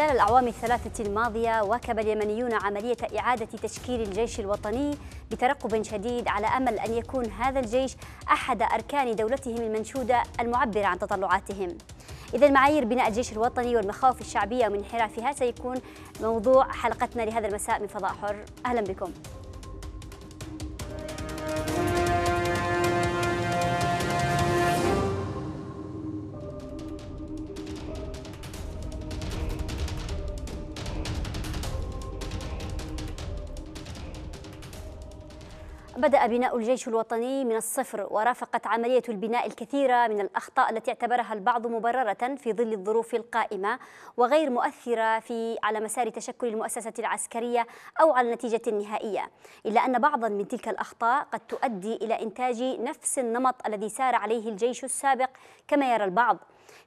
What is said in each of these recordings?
خلال الأعوام الثلاثة الماضية واكب اليمنيون عملية إعادة تشكيل الجيش الوطني بترقب شديد على أمل أن يكون هذا الجيش أحد أركان دولتهم المنشودة المعبرة عن تطلعاتهم إذا معايير بناء الجيش الوطني والمخاوف الشعبية ومن انحرافها سيكون موضوع حلقتنا لهذا المساء من فضاء حر أهلا بكم بدأ بناء الجيش الوطني من الصفر ورافقت عملية البناء الكثير من الأخطاء التي اعتبرها البعض مبررة في ظل الظروف القائمة وغير مؤثرة في على مسار تشكل المؤسسة العسكرية أو على النتيجة النهائية إلا أن بعضا من تلك الأخطاء قد تؤدي إلى إنتاج نفس النمط الذي سار عليه الجيش السابق كما يرى البعض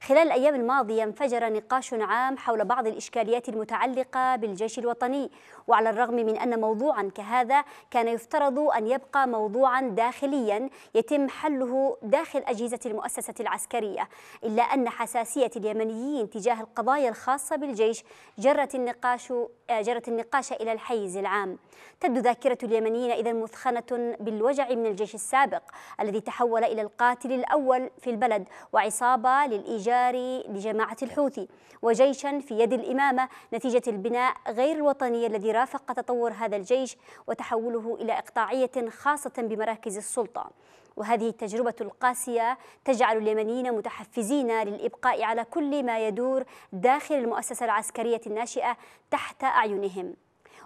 خلال الأيام الماضية انفجر نقاش عام حول بعض الإشكاليات المتعلقة بالجيش الوطني وعلى الرغم من أن موضوعا كهذا كان يفترض أن يبقى موضوعا داخليا يتم حله داخل أجهزة المؤسسة العسكرية إلا أن حساسية اليمنيين تجاه القضايا الخاصة بالجيش جرت النقاش جرت النقاش إلى الحيز العام تبدو ذاكرة اليمنيين إذا مثخنة بالوجع من الجيش السابق الذي تحول إلى القاتل الأول في البلد وعصابة للإيجاب الجاري لجماعة الحوثي وجيشا في يد الإمامة نتيجة البناء غير الوطني الذي رافق تطور هذا الجيش وتحوله إلى إقطاعية خاصة بمراكز السلطة وهذه التجربة القاسية تجعل اليمنيين متحفزين للإبقاء على كل ما يدور داخل المؤسسة العسكرية الناشئة تحت أعينهم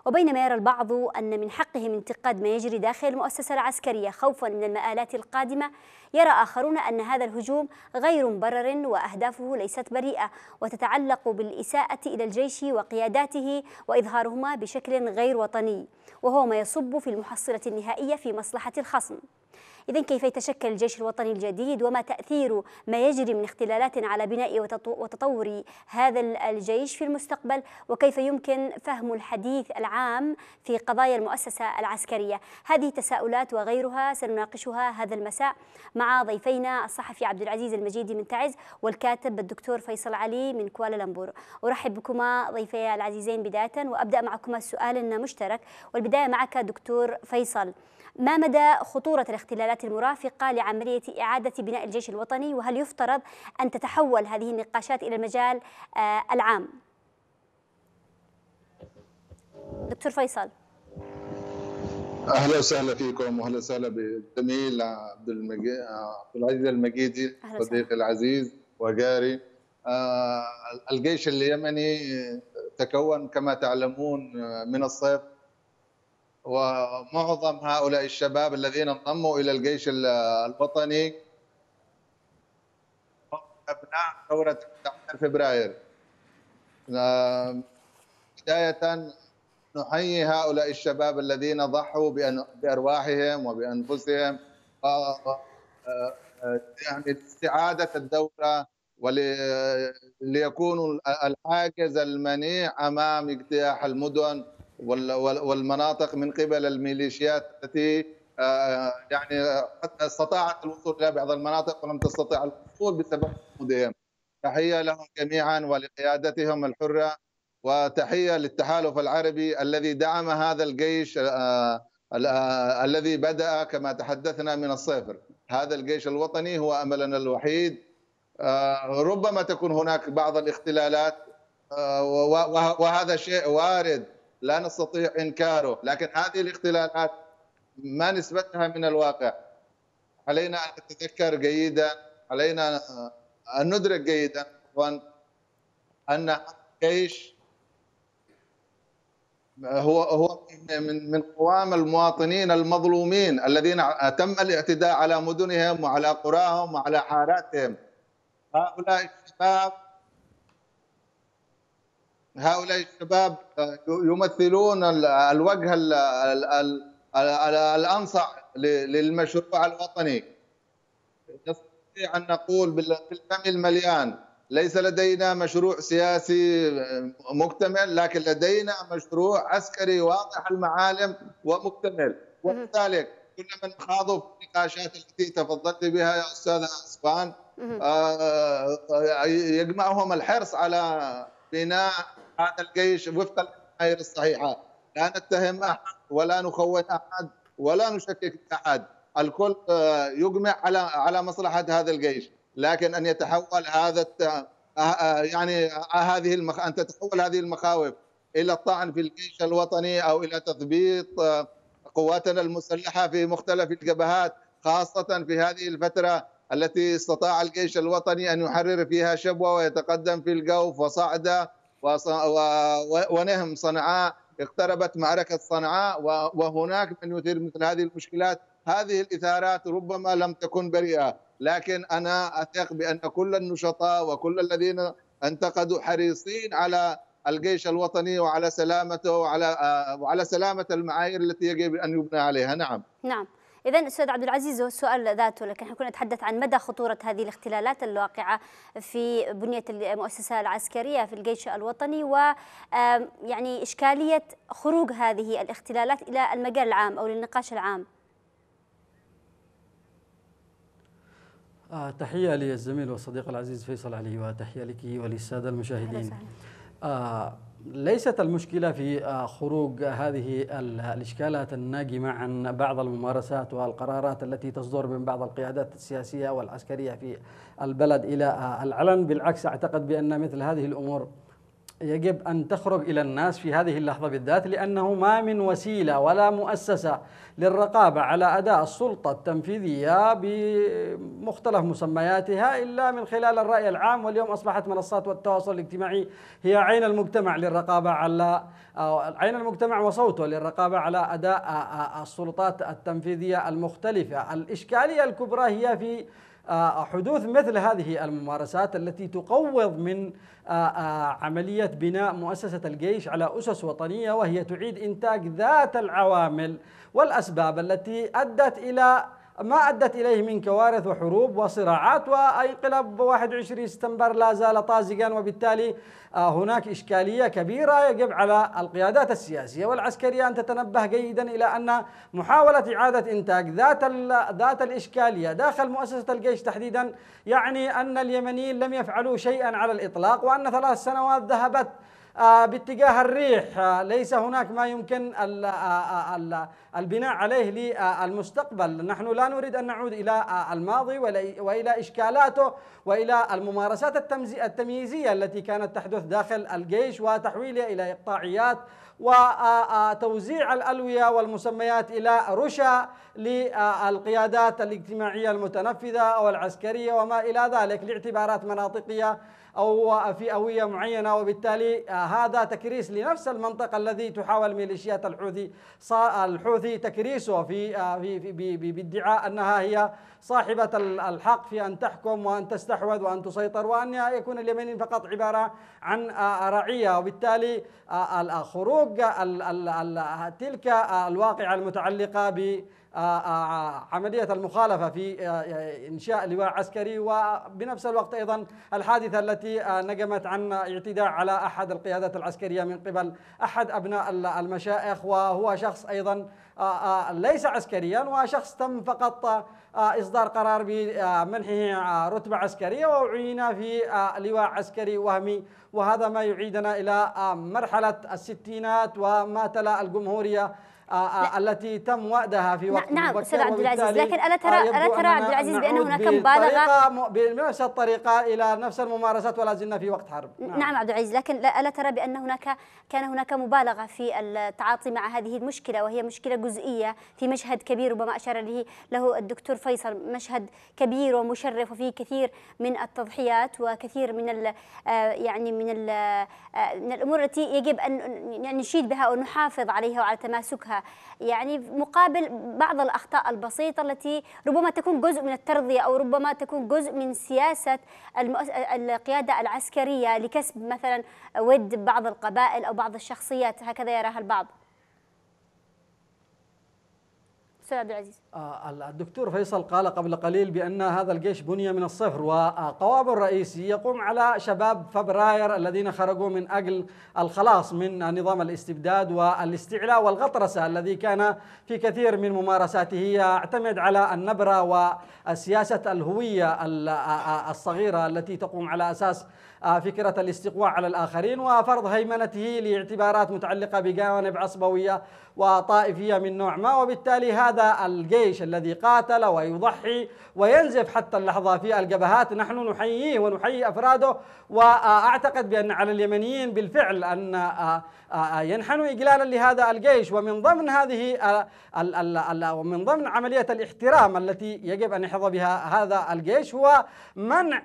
وبينما يرى البعض أن من حقهم انتقاد ما يجري داخل المؤسسة العسكرية خوفا من المآلات القادمة يرى آخرون أن هذا الهجوم غير مبرر وأهدافه ليست بريئة وتتعلق بالإساءة إلى الجيش وقياداته وإظهارهما بشكل غير وطني وهو ما يصب في المحصلة النهائية في مصلحة الخصم إذا كيف يتشكل الجيش الوطني الجديد وما تأثير ما يجري من اختلالات على بناء وتطور هذا الجيش في المستقبل وكيف يمكن فهم الحديث العام في قضايا المؤسسة العسكرية هذه تساؤلات وغيرها سنناقشها هذا المساء مع ضيفينا الصحفي عبد العزيز المجيدي من تعز والكاتب الدكتور فيصل علي من كوالالمبور أرحب بكما ضيفي العزيزين بداية وأبدأ معكما سؤال مشترك والبداية معك دكتور فيصل ما مدى خطورة الاختلالات المرافقة لعملية إعادة بناء الجيش الوطني وهل يفترض أن تتحول هذه النقاشات إلى المجال آه، العام دكتور فيصل اهلا وسهلا فيكم واهلا وسهلا بالزميل عبد المجيد عبد العزيز المجيدي صديقي العزيز وجاري آه، الجيش اليمني تكون كما تعلمون آه، من الصيف ومعظم هؤلاء الشباب الذين انضموا الى الجيش الوطني ابناء ثوره 19 فبراير. بدايه نحيي هؤلاء الشباب الذين ضحوا بارواحهم وبانفسهم آه، آه، آه، يعني استعاده الدولة وليكونوا الحاجز المنيع امام اجتياح المدن والمناطق من قبل الميليشيات التي آه، يعني استطاعت الوصول الى بعض المناطق ولم تستطع الوصول بسبب وجودهم. تحيه لهم جميعا ولقيادتهم الحره وتحيه للتحالف العربي الذي دعم هذا الجيش آه، آه، الذي بدا كما تحدثنا من الصفر. هذا الجيش الوطني هو املنا الوحيد ربما تكون هناك بعض الاختلالات وهذا شيء وارد لا نستطيع انكاره لكن هذه الاختلالات ما نسبتها من الواقع علينا ان نتذكر جيدا علينا ان ندرك جيدا ان الجيش هو هو من من قوام المواطنين المظلومين الذين تم الاعتداء على مدنهم وعلى قراهم وعلى حاراتهم هؤلاء الشباب هؤلاء الشباب يمثلون الوجه الانصع للمشروع الوطني نستطيع ان نقول بالفم المليان ليس لدينا مشروع سياسي مكتمل لكن لدينا مشروع عسكري واضح المعالم ومكتمل ولذلك كل من خاضوا في النقاشات التي تفضلت بها يا استاذ اسبان آه، آه، يجمعهم الحرص على بناء هذا الجيش وفق المعايير الصحيحه لا نتهم احد ولا نخون احد ولا نشكك احد الكل آه، يجمع على على مصلحه هذا الجيش لكن ان يتحول هذا آه، آه، يعني هذه المخ... ان تتحول هذه المخاوف الى الطعن في الجيش الوطني او الى تثبيط قواتنا المسلحه في مختلف الجبهات خاصه في هذه الفتره التي استطاع الجيش الوطني أن يحرر فيها شبوة ويتقدم في الجوف وصعدة ونهم صنعاء اقتربت معركة صنعاء وهناك من يثير مثل هذه المشكلات هذه الإثارات ربما لم تكن بريئة لكن أنا أثق بأن كل النشطاء وكل الذين انتقدوا حريصين على الجيش الوطني وعلى سلامته وعلى آه، وعلى سلامه المعايير التي يجب ان يبنى عليها نعم نعم إذا أستاذ عبد العزيز هو السؤال ذاته لكن احنا كنا نتحدث عن مدى خطورة هذه الاختلالات الواقعة في بنية المؤسسة العسكرية في الجيش الوطني و يعني إشكالية خروج هذه الاختلالات إلى المجال العام أو للنقاش العام آه، تحية للزميل والصديق العزيز فيصل علي وتحية لك وللسادة المشاهدين آه ليست المشكلة في آه، خروج هذه الإشكالات الناجمة عن بعض الممارسات والقرارات التي تصدر من بعض القيادات السياسية والعسكرية في البلد إلى آه، العلن بالعكس أعتقد بأن مثل هذه الأمور يجب أن تخرج إلى الناس في هذه اللحظة بالذات لأنه ما من وسيلة ولا مؤسسة للرقابة على أداء السلطة التنفيذية بمختلف مسمياتها إلا من خلال الرأي العام واليوم أصبحت منصات التواصل الاجتماعي هي عين المجتمع للرقابة على عين المجتمع وصوته للرقابة على أداء السلطات التنفيذية المختلفة الإشكالية الكبرى هي في آه، حدوث مثل هذه الممارسات التي تقوض من آه، آه، عملية بناء مؤسسة الجيش على أسس وطنية وهي تعيد إنتاج ذات العوامل والأسباب التي أدت إلى ما أدت إليه من كوارث وحروب وصراعات وانقلاب 21 سبتمبر لا زال طازجا وبالتالي آه، هناك إشكالية كبيرة يجب على القيادات السياسية والعسكرية أن تتنبه جيدا إلى أن محاولة إعادة إنتاج ذات ذات الإشكالية داخل مؤسسة الجيش تحديدا يعني أن اليمنيين لم يفعلوا شيئا على الإطلاق وأن ثلاث سنوات ذهبت آه، باتجاه الريح آه، ليس هناك ما يمكن آه، البناء عليه للمستقبل نحن لا نريد أن نعود إلى الماضي وإلى إشكالاته وإلى الممارسات التمييزية التي كانت تحدث داخل الجيش وتحويلها إلى إقطاعيات وتوزيع الألوية والمسميات إلى رشا للقيادات الاجتماعية المتنفذة أو العسكرية وما إلى ذلك لاعتبارات مناطقية أو في أوية معينة وبالتالي آه، هذا تكريس لنفس المنطقة الذي تحاول ميليشيات الحوثي الحوثي تكريسه في آه، في بادعاء أنها هي صاحبة الحق في أن تحكم وأن تستحوذ وأن تسيطر وأن يكون اليمنيين فقط عبارة عن آه، رعية وبالتالي خروج تلك الواقعة المتعلقة ب آه، آه، آه، عملية المخالفة في إنشاء لواء عسكري وبنفس الوقت أيضا الحادثة التي نجمت عن اعتداء على أحد القيادات العسكرية من قبل أحد أبناء المشائخ وهو شخص أيضا ليس عسكريا وشخص تم فقط إصدار قرار بمنحه رتبة عسكرية وعين في لواء عسكري وهمي وهذا ما يعيدنا إلى مرحلة الستينات وما تلا الجمهورية آه، آه، التي تم وعدها في وقت نعم استاذ عبد العزيز لكن الا ترى الا آه، ترى عبد العزيز بان هناك مبالغه بنفس الطريقه الى نفس الممارسات ولا زلنا في وقت حرب نعم, نعم عبد العزيز لكن الا ترى بان هناك كان هناك مبالغه في التعاطي مع هذه المشكله وهي مشكله جزئيه في مشهد كبير ربما اشار له له الدكتور فيصل مشهد كبير ومشرف وفيه كثير من التضحيات وكثير من يعني من من الامور التي يجب ان يعني نشيد بها ونحافظ عليها وعلى تماسكها يعني مقابل بعض الأخطاء البسيطة التي ربما تكون جزء من الترضية أو ربما تكون جزء من سياسة القيادة العسكرية لكسب مثلا ود بعض القبائل أو بعض الشخصيات هكذا يراها البعض استاذ عبد العزيز آه، الدكتور فيصل قال قبل قليل بان هذا الجيش بني من الصفر وقوام الرئيسي يقوم على شباب فبراير الذين خرجوا من اجل الخلاص من نظام الاستبداد والاستعلاء والغطرسه الذي كان في كثير من ممارساته يعتمد على النبره وسياسه الهويه آه، آه، الصغيره التي تقوم على اساس آه، فكرة الاستقواء على الآخرين وفرض هيمنته لاعتبارات متعلقة بجوانب عصبوية وطائفية من نوع ما وبالتالي هذا الجيش الذي قاتل ويضحي وينزف حتى اللحظة في الجبهات نحن نحييه ونحيي أفراده وأعتقد بأن على اليمنيين بالفعل أن آه، آه، ينحنوا إجلالا لهذا الجيش ومن ضمن هذه ومن ضمن عملية الاحترام التي يجب أن يحظى بها هذا الجيش هو منع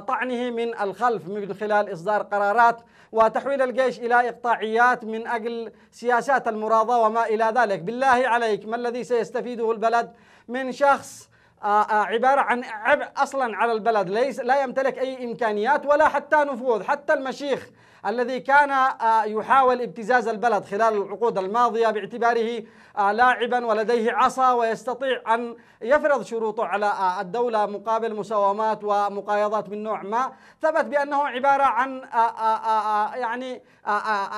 طعنه من الخلف من خلال إصدار قرارات وتحويل الجيش إلى إقطاعيات من أجل سياسات المراضة وما إلى ذلك بالله عليك ما الذي سيستفيده البلد من شخص آه، آه، عبارة عن عبء أصلا على البلد ليس لا يمتلك أي إمكانيات ولا حتى نفوذ حتى المشيخ الذي كان آه، يحاول ابتزاز البلد خلال العقود الماضية باعتباره آه، لاعبا ولديه عصا ويستطيع أن يفرض شروطه على آه، الدولة مقابل مساومات ومقايضات من نوع ما ثبت بأنه عبارة عن يعني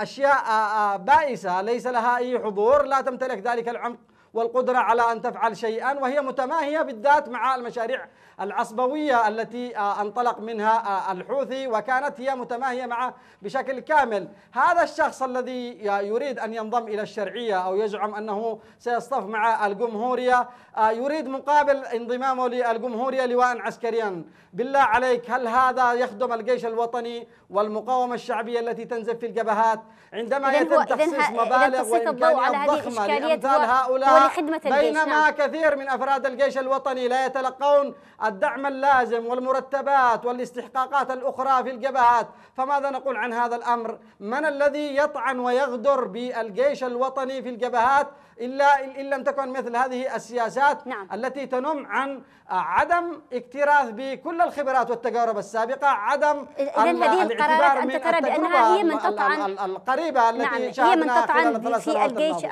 أشياء بائسة ليس لها أي حضور لا تمتلك ذلك العمق والقدرة على أن تفعل شيئا وهي متماهية بالذات مع المشاريع العصبوية التي آه، انطلق منها آه، الحوثي وكانت هي متماهية معه بشكل كامل هذا الشخص الذي آه، يريد أن ينضم إلى الشرعية أو يزعم أنه سيصطف مع الجمهورية يريد مقابل انضمامه للجمهورية لواء عسكريا بالله عليك هل هذا يخدم الجيش الوطني والمقاومة الشعبية التي تنزف في الجبهات عندما يتم تخصيص مبالغ وإمكانيات ضخمة لأمثال هؤلاء لخدمة الجيش بينما نعم. كثير من أفراد الجيش الوطني لا يتلقون الدعم اللازم والمرتبات والاستحقاقات الأخرى في الجبهات فماذا نقول عن هذا الأمر من الذي يطعن ويغدر بالجيش الوطني في الجبهات إلا إن لم تكن مثل هذه السياسات نعم. التي تنم عن عدم اكتراث بكل الخبرات والتجارب السابقة عدم إذن هذه القرارات أنت ترى بأنها هي من تطعن القريبة التي نعم. هي من تطعن في الجيش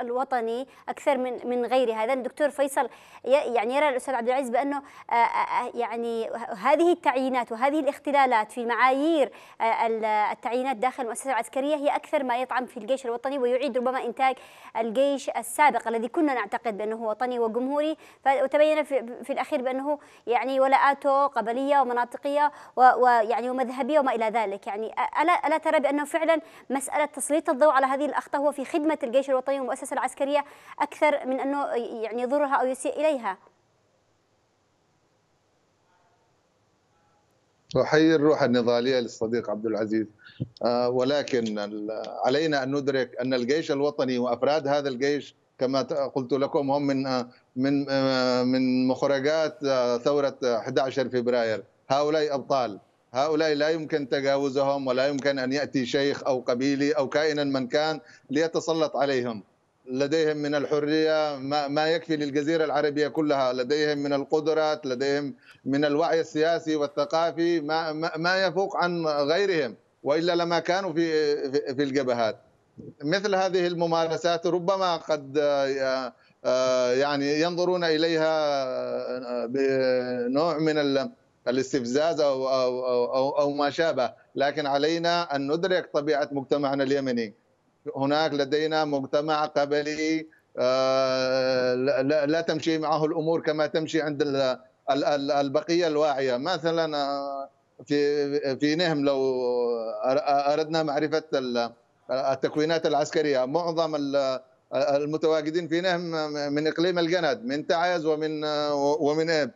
الوطني أكثر من من غيرها هذا الدكتور فيصل يعني يرى الأستاذ عبد العزيز بأنه آه، آه، آه، يعني هذه التعيينات وهذه الاختلالات في معايير التعيينات داخل المؤسسة العسكرية هي أكثر ما يطعن في الجيش الوطني ويعيد ربما إنتاج الجيش السابق الذي كنا نعتقد بأنه وطني وجمهوري وتبين في, في الأخير بأنه يعني ولاءاته قبلية ومناطقية ويعني ومذهبية وما إلى ذلك يعني ألا, ألا ترى بأنه فعلا مسألة تسليط الضوء على هذه الأخطاء هو في خدمة الجيش الوطني والمؤسسة العسكرية أكثر من أنه يعني يضرها أو يسيء إليها احيي الروح النضاليه للصديق عبد العزيز آه، ولكن علينا ان ندرك ان الجيش الوطني وافراد هذا الجيش كما قلت لكم هم من آه، من آه، من مخرجات ثوره 11 فبراير هؤلاء ابطال هؤلاء لا يمكن تجاوزهم ولا يمكن ان ياتي شيخ او قبيلي او كائنا من كان ليتسلط عليهم لديهم من الحريه ما, يكفي للجزيره العربيه كلها، لديهم من القدرات، لديهم من الوعي السياسي والثقافي ما, ما, يفوق عن غيرهم، والا لما كانوا في في الجبهات. مثل هذه الممارسات ربما قد آه، آه، يعني ينظرون اليها آه، بنوع من الاستفزاز او او, أو ما شابه، لكن علينا ان ندرك طبيعه مجتمعنا اليمني. هناك لدينا مجتمع قبلي آه، لا تمشي معه الامور كما تمشي عند البقيه الواعيه مثلا آه، في في نهم لو اردنا معرفه التكوينات العسكريه معظم المتواجدين في نهم من اقليم الجند من تعز ومن ومن اب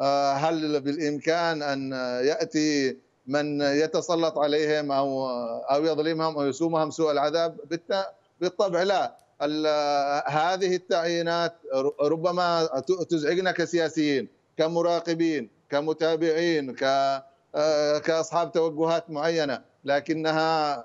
آه، هل بالامكان ان ياتي من يتسلط عليهم او او يظلمهم او يسومهم سوء العذاب بالطبع لا هذه التعيينات ربما تزعجنا كسياسيين كمراقبين كمتابعين كاصحاب توجهات معينه لكنها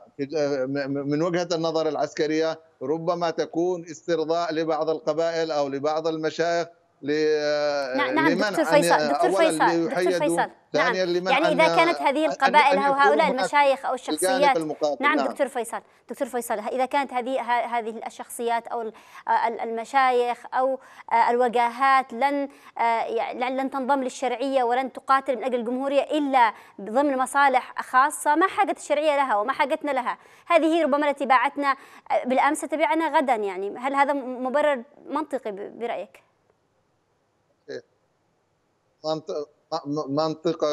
من وجهه النظر العسكريه ربما تكون استرضاء لبعض القبائل او لبعض المشايخ نعم نعم دكتور فيصل دكتور فيصل دكتور فيصل نعم يعني إذا كانت هذه القبائل أو هؤلاء المشايخ أو الشخصيات نعم،, نعم دكتور فيصل دكتور فيصل إذا كانت هذه هذه الشخصيات أو آه، المشايخ أو آه، الوجاهات لن يعني لن تنضم للشرعية ولن تقاتل من أجل الجمهورية إلا ضمن مصالح خاصة ما حاجة الشرعية لها وما حاجتنا لها هذه ربما التي باعتنا بالأمس تبيعنا غدا يعني هل هذا مبرر منطقي برأيك؟ منطقة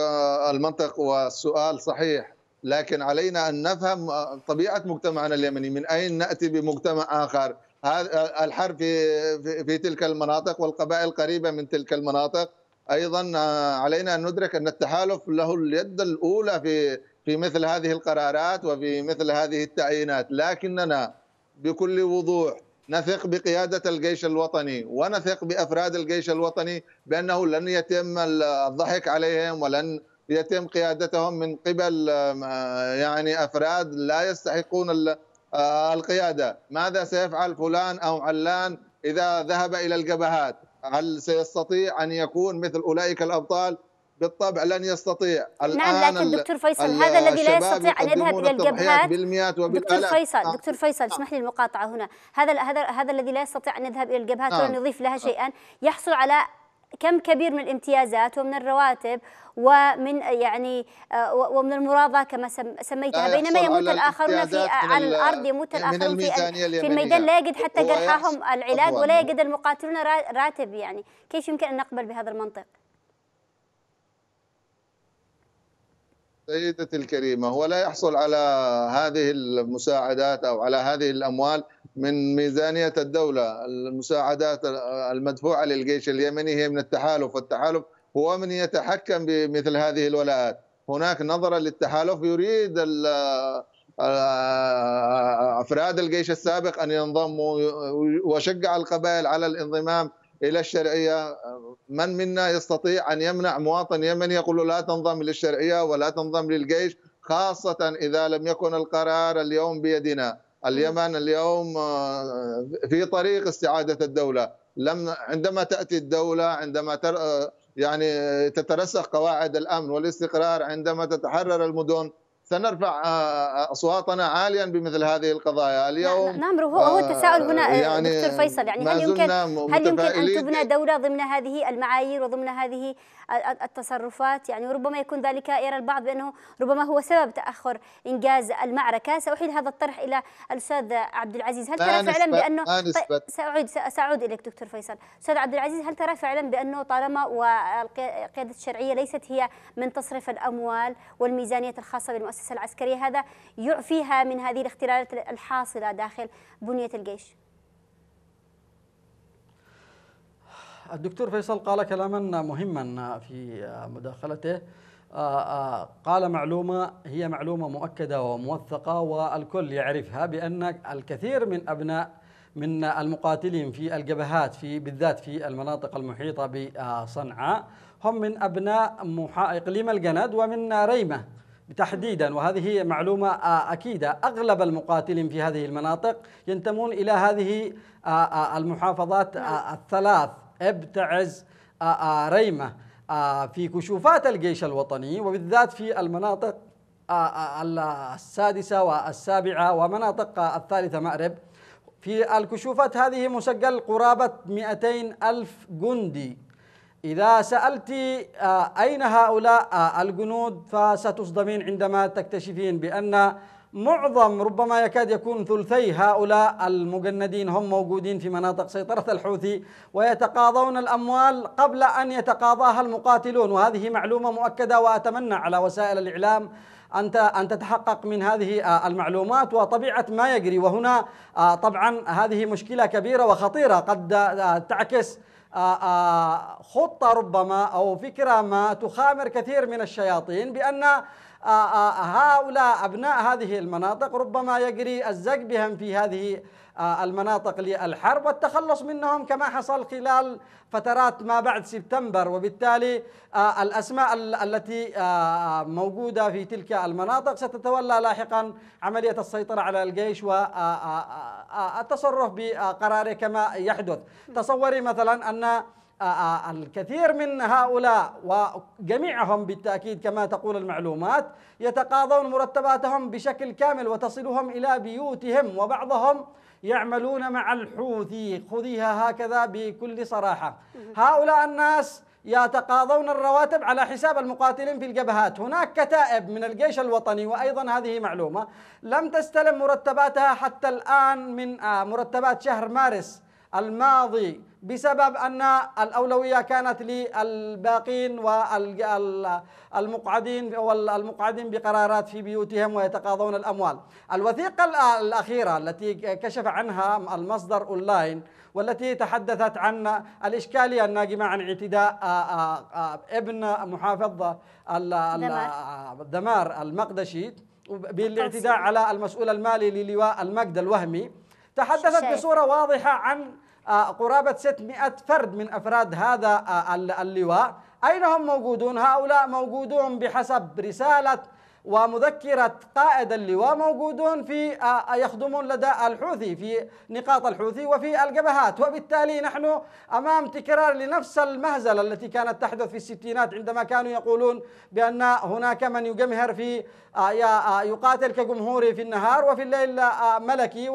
المنطق والسؤال صحيح لكن علينا ان نفهم طبيعه مجتمعنا اليمني من اين ناتي بمجتمع اخر هذا الحرب في في تلك المناطق والقبائل قريبه من تلك المناطق ايضا علينا ان ندرك ان التحالف له اليد الاولى في في مثل هذه القرارات وفي مثل هذه التعيينات لكننا بكل وضوح نثق بقيادة الجيش الوطني ونثق بأفراد الجيش الوطني بأنه لن يتم الضحك عليهم ولن يتم قيادتهم من قبل آه، يعني أفراد لا يستحقون آه، القيادة ماذا سيفعل فلان أو علان إذا ذهب إلى الجبهات هل سيستطيع أن يكون مثل أولئك الأبطال بالطبع لن يستطيع نعم، الان نعم لكن دكتور فيصل هذا الذي لا يستطيع ان يذهب الى الجبهات بالمئات دكتور فيصل آه. دكتور فيصل اسمح لي المقاطعه هنا هذا هذا هذا الذي لا يستطيع ان يذهب الى الجبهات آه. ونضيف لها شيئا يحصل على كم كبير من الامتيازات ومن الرواتب ومن يعني آه، ومن المراضه كما سميتها بينما يموت الاخرون في آه، على الارض يموت الاخرون في في الميدان لا يجد حتى جرحاهم العلاج ولا يجد المقاتلون راتب يعني كيف يمكن ان نقبل بهذا المنطق؟ سيدتي الكريمة هو لا يحصل على هذه المساعدات أو على هذه الأموال من ميزانية الدولة المساعدات المدفوعة للجيش اليمني هي من التحالف والتحالف هو من يتحكم بمثل هذه الولاءات هناك نظرة للتحالف يريد آه، آه، آه، أفراد الجيش السابق أن ينضموا وشجع القبائل على الانضمام الى الشرعيه من منا يستطيع ان يمنع مواطن يمني يقول له لا تنضم للشرعيه ولا تنضم للجيش خاصه اذا لم يكن القرار اليوم بيدنا اليمن اليوم آه، في طريق استعاده الدوله لم عندما تاتي الدوله عندما تر آه، يعني تترسخ قواعد الامن والاستقرار عندما تتحرر المدن سنرفع آه، آه، اصواتنا عاليا بمثل هذه القضايا اليوم نعم هو هو آه، التساؤل هنا يعني دكتور فيصل يعني هل يمكن هل يمكن ان تبنى دوله ضمن هذه المعايير وضمن هذه التصرفات يعني ربما يكون ذلك يرى البعض بانه ربما هو سبب تاخر انجاز المعركه ساحيل هذا الطرح الى الاستاذ عبد العزيز هل ترى فعلا بانه طيب، ساعود ساعود اليك دكتور فيصل استاذ عبد العزيز هل ترى فعلا بانه طالما والقياده الشرعيه ليست هي من تصرف الاموال والميزانيه الخاصه بالمؤسسه المؤسسة العسكرية هذا يعفيها من هذه الاختلالات الحاصلة داخل بنية الجيش الدكتور فيصل قال كلاما مهما في مداخلته آه، آه، قال معلومة هي معلومة مؤكدة وموثقة والكل يعرفها بأن الكثير من أبناء من المقاتلين في الجبهات في بالذات في المناطق المحيطة بصنعاء هم من أبناء إقليم الجند ومن ريمة تحديدا وهذه معلومة آه، أكيدة أغلب المقاتلين في هذه المناطق ينتمون إلى هذه آه، آه، المحافظات نعم. الثلاث ابتعز ريمة في كشوفات الجيش الوطني وبالذات في المناطق السادسة والسابعة ومناطق الثالثة مأرب في الكشوفات هذه مسجل قرابة 200 ألف جندي إذا سألت آه، أين هؤلاء آه، الجنود فستصدمين عندما تكتشفين بأن معظم ربما يكاد يكون ثلثي هؤلاء المجندين هم موجودين في مناطق سيطرة الحوثي ويتقاضون الأموال قبل أن يتقاضاها المقاتلون وهذه معلومة مؤكدة وأتمنى على وسائل الإعلام أن أن تتحقق من هذه آه، المعلومات وطبيعة ما يجري وهنا طبعا هذه مشكلة كبيرة وخطيرة قد تعكس آه، آه، خطة ربما أو فكرة ما تخامر كثير من الشياطين بأن آه، آه، آه، هؤلاء أبناء هذه المناطق ربما يجري الزج بهم في هذه المناطق للحرب والتخلص منهم كما حصل خلال فترات ما بعد سبتمبر وبالتالي الأسماء التي موجودة في تلك المناطق ستتولى لاحقا عملية السيطرة على الجيش والتصرف بقراره كما يحدث تصوري مثلا أن آه، آه، الكثير من هؤلاء وجميعهم بالتأكيد كما تقول المعلومات يتقاضون مرتباتهم بشكل كامل وتصلهم إلى بيوتهم وبعضهم يعملون مع الحوثي خذيها هكذا بكل صراحة هؤلاء الناس يتقاضون الرواتب على حساب المقاتلين في الجبهات هناك كتائب من الجيش الوطني وأيضا هذه معلومة لم تستلم مرتباتها حتى الآن من آه، مرتبات شهر مارس الماضي بسبب أن الأولوية كانت للباقين والمقعدين والمقعدين بقرارات في بيوتهم ويتقاضون الأموال الوثيقة الأخيرة التي كشف عنها المصدر أونلاين والتي تحدثت عن الإشكالية الناجمة عن اعتداء ابن محافظ الدمار المقدشي بالاعتداء على المسؤول المالي للواء المجد الوهمي تحدثت بصورة واضحة عن آه، قرابة 600 فرد من أفراد هذا آه، اللواء أين هم موجودون؟ هؤلاء موجودون بحسب رسالة ومذكرة قائد اللواء موجودون في آه، آه، يخدمون لدى الحوثي في نقاط الحوثي وفي الجبهات وبالتالي نحن أمام تكرار لنفس المهزلة التي كانت تحدث في الستينات عندما كانوا يقولون بأن هناك من يجمهر في آه، يقاتل كجمهوري في النهار وفي الليل ملكي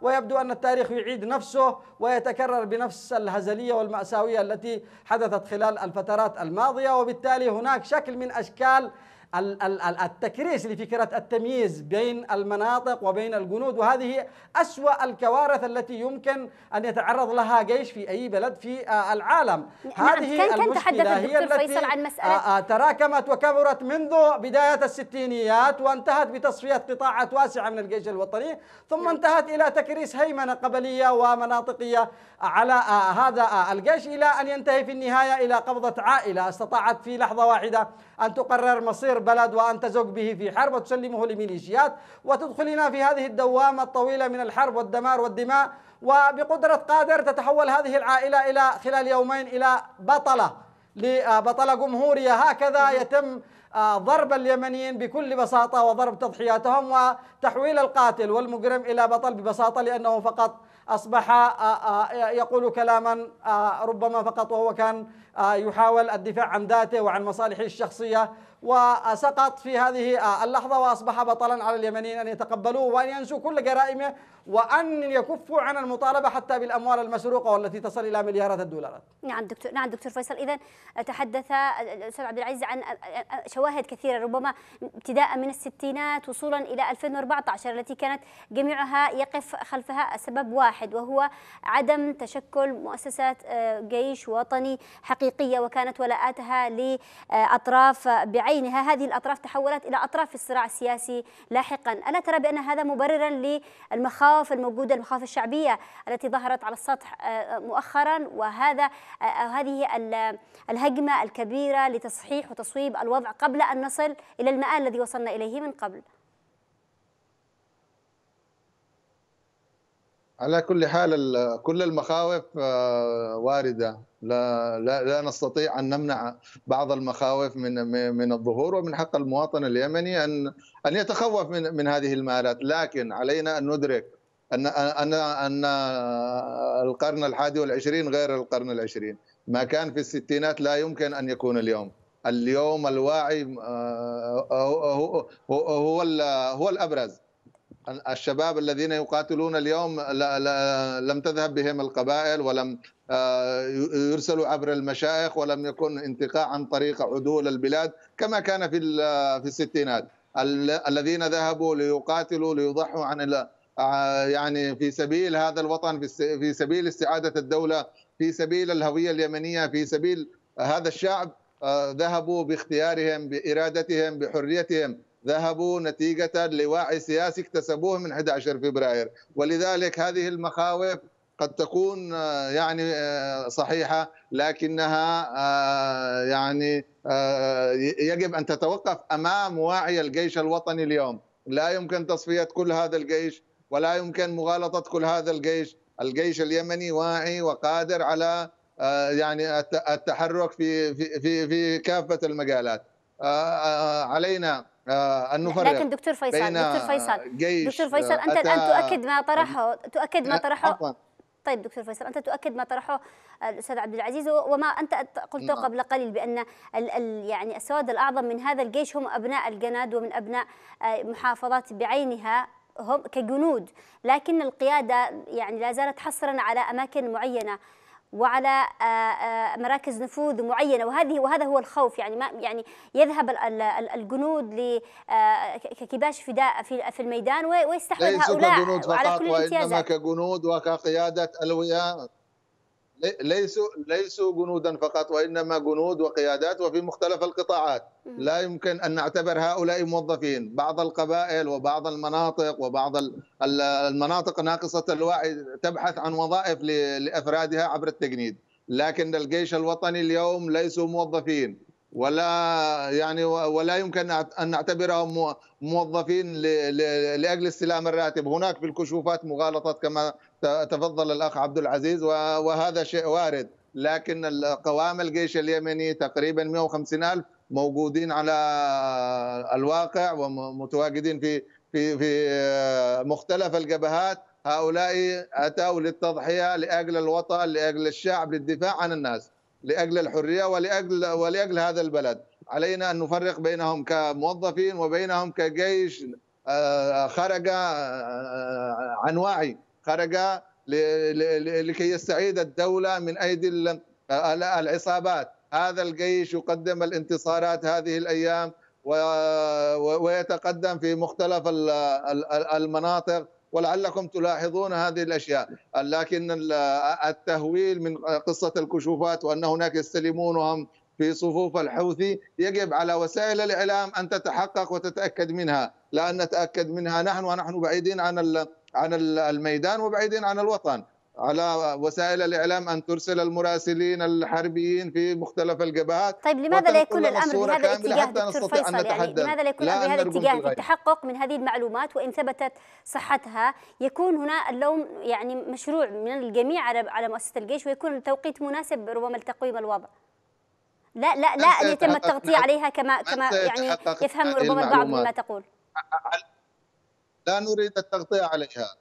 ويبدو أن التاريخ يعيد نفسه ويتكرر بنفس الهزلية والمأساوية التي حدثت خلال الفترات الماضية وبالتالي هناك شكل من أشكال التكريس لفكرة التمييز بين المناطق وبين الجنود وهذه أسوأ الكوارث التي يمكن أن يتعرض لها جيش في أي بلد في آه، العالم نعم، نعم. هذه كان كان هي التي عن مسألة آه، آه، تراكمت وكبرت منذ بداية الستينيات وانتهت بتصفية قطاعات واسعة من الجيش الوطني ثم نعم. انتهت إلى تكريس هيمنة قبلية ومناطقية على هذا الجيش إلى أن ينتهي في النهاية إلى قبضة عائلة استطاعت في لحظة واحدة أن تقرر مصير بلد وأن تزوج به في حرب وتسلمه لميليشيات وتدخلنا في هذه الدوامة الطويلة من الحرب والدمار والدماء وبقدرة قادر تتحول هذه العائلة إلى خلال يومين إلى بطلة لبطلة آه، جمهورية هكذا يتم آه، ضرب اليمنيين بكل بساطة وضرب تضحياتهم وتحويل القاتل والمجرم إلى بطل ببساطة لأنه فقط أصبح آه، يقول كلاما ربما فقط وهو كان يحاول الدفاع عن ذاته وعن مصالحه الشخصية وسقط في هذه آه، اللحظة وأصبح بطلا على اليمنيين أن يتقبلوه وأن ينسوا كل جرائمه وأن يكفوا عن المطالبة حتى بالأموال المسروقة والتي تصل إلى مليارات الدولارات نعم دكتور نعم دكتور فيصل إذا تحدث الأستاذ آه، عبد العزيز عن آه، شواهد كثيرة ربما ابتداء من الستينات وصولا إلى 2014 التي كانت جميعها يقف خلفها سبب واحد وهو عدم تشكل مؤسسات جيش وطني حقيقية وكانت ولاءاتها لأطراف بعيد بعينها هذه الأطراف تحولت إلى أطراف في الصراع السياسي لاحقا ألا ترى بأن هذا مبررا للمخاوف الموجودة المخاوف الشعبية التي ظهرت على السطح آه، مؤخرا وهذا آه، آه، هذه الهجمة الكبيرة لتصحيح وتصويب الوضع قبل أن نصل إلى المآل الذي وصلنا إليه من قبل على كل حال كل المخاوف وارده لا لا لا نستطيع ان نمنع بعض المخاوف من من الظهور ومن حق المواطن اليمني ان ان يتخوف من من هذه المآلات لكن علينا ان ندرك ان ان ان القرن الحادي والعشرين غير القرن العشرين ما كان في الستينات لا يمكن ان يكون اليوم اليوم الواعي آه، هو هو, هو الابرز الشباب الذين يقاتلون اليوم لا لا لم تذهب بهم القبائل ولم آه، يرسلوا عبر المشايخ ولم يكن انتقاء عن طريق عدول البلاد كما كان في في الستينات الذين ذهبوا ليقاتلوا ليضحوا عن آه، يعني في سبيل هذا الوطن في سبيل استعاده الدوله في سبيل الهويه اليمنيه في سبيل هذا الشعب آه، ذهبوا باختيارهم بارادتهم بحريتهم ذهبوا نتيجه لوعي سياسي اكتسبوه من 11 فبراير ولذلك هذه المخاوف قد تكون آه، يعني آه، صحيحه لكنها آه، يعني يجب ان تتوقف امام وعي الجيش الوطني اليوم، لا يمكن تصفيه كل هذا الجيش ولا يمكن مغالطه كل هذا الجيش، الجيش اليمني واعي وقادر على يعني التحرك في في في, في كافه المجالات. علينا ان نفرق لكن دكتور فيصل دكتور فيصل دكتور فيصل انت الان تؤكد ما طرحه تؤكد ما طرحه طيب دكتور فيصل انت تؤكد ما طرحه الاستاذ عبد العزيز وما انت قلته نعم. قبل قليل بان الـ الـ يعني السواد الاعظم من هذا الجيش هم ابناء الجناد ومن ابناء آه، محافظات بعينها هم كجنود لكن القياده يعني لا زالت حصرا على اماكن معينه وعلى آه، آه، مراكز نفوذ معينه وهذه وهذا هو الخوف يعني ما يعني يذهب الجنود آه، ككباش فداء في الميدان ويستحمل هؤلاء على كل وانما كجنود وكقياده الويان ليسوا ليسوا جنودا فقط وانما جنود وقيادات وفي مختلف القطاعات لا يمكن ان نعتبر هؤلاء موظفين بعض القبائل وبعض المناطق وبعض المناطق ناقصه الوعي تبحث عن وظائف لافرادها عبر التجنيد لكن الجيش الوطني اليوم ليسوا موظفين ولا يعني ولا يمكن ان نعتبرهم موظفين لاجل استلام الراتب هناك في الكشوفات مغالطات كما تفضل الاخ عبد العزيز وهذا شيء وارد لكن قوام الجيش اليمني تقريبا 150 الف موجودين على الواقع ومتواجدين في في في مختلف الجبهات هؤلاء اتوا للتضحيه لاجل الوطن لاجل الشعب للدفاع عن الناس لاجل الحريه ولاجل ولاجل هذا البلد علينا ان نفرق بينهم كموظفين وبينهم كجيش آه، خرج آه، آه، عن وعي خرج لكي يستعيد الدولة من أيدي العصابات هذا الجيش يقدم الانتصارات هذه الأيام ويتقدم في مختلف المناطق ولعلكم تلاحظون هذه الاشياء لكن التهويل من قصه الكشوفات وان هناك يستلمونهم في صفوف الحوثي يجب على وسائل الاعلام ان تتحقق وتتاكد منها لا ان نتاكد منها نحن ونحن بعيدين عن عن الميدان وبعيدين عن الوطن على وسائل الاعلام ان ترسل المراسلين الحربيين في مختلف الجبهات طيب لماذا لا يكون الامر بهذا الاتجاه دكتور فيصل يعني لماذا لا يكون الامر بهذا الاتجاه في التحقق من هذه المعلومات وان ثبتت صحتها يكون هنا اللوم يعني مشروع من الجميع على على مؤسسه الجيش ويكون التوقيت مناسب ربما لتقويم الوضع لا لا لا ان يتم التغطيه عليها كما كما يعني يفهم ربما البعض مما تقول لا نريد التغطية عليها